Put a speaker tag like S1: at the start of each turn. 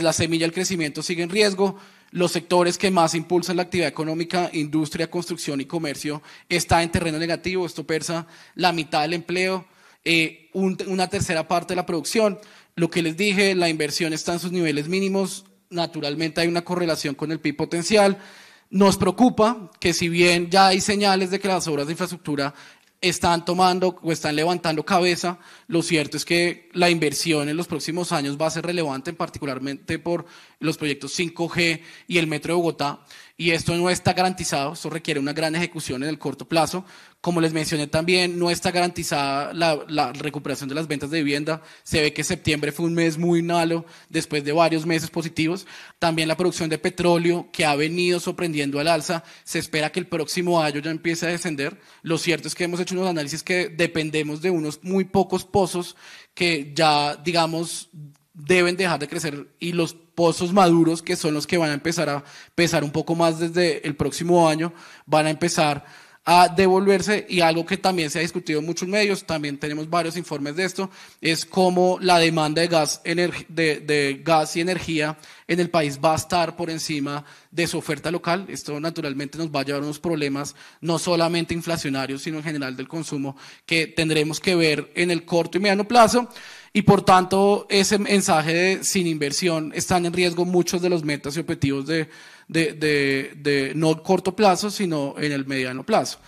S1: La semilla el crecimiento sigue en riesgo. Los sectores que más impulsan la actividad económica, industria, construcción y comercio, está en terreno negativo. Esto persa la mitad del empleo, eh, una tercera parte de la producción. Lo que les dije, la inversión está en sus niveles mínimos. Naturalmente hay una correlación con el PIB potencial. Nos preocupa que si bien ya hay señales de que las obras de infraestructura están tomando o están levantando cabeza. Lo cierto es que la inversión en los próximos años va a ser relevante, particularmente por los proyectos 5G y el Metro de Bogotá. Y esto no está garantizado, esto requiere una gran ejecución en el corto plazo. Como les mencioné también, no está garantizada la, recuperación de las ventas de vivienda. Se ve que septiembre fue un mes muy malo, después de varios meses positivos. También la producción de petróleo, que ha venido sorprendiendo al alza, se espera que el próximo año ya empiece a descender. Lo cierto es que hemos hecho unos análisis que dependemos de unos muy pocos pozos que ya, digamos, deben dejar de crecer y los pozos maduros, que son los que van a empezar a pesar un poco más desde el próximo año, van a empezar a devolverse y algo que también se ha discutido en muchos medios, también tenemos varios informes de esto, es cómo la demanda de gas, de, gas y energía en el país va a estar por encima de su oferta local. Esto naturalmente nos va a llevar a unos problemas no solamente inflacionarios, sino en general del consumo que tendremos que ver en el corto y mediano plazo y por tanto ese mensaje de sin inversión están en riesgo muchos de los metas y objetivos de, no corto plazo, sino en el mediano plazo.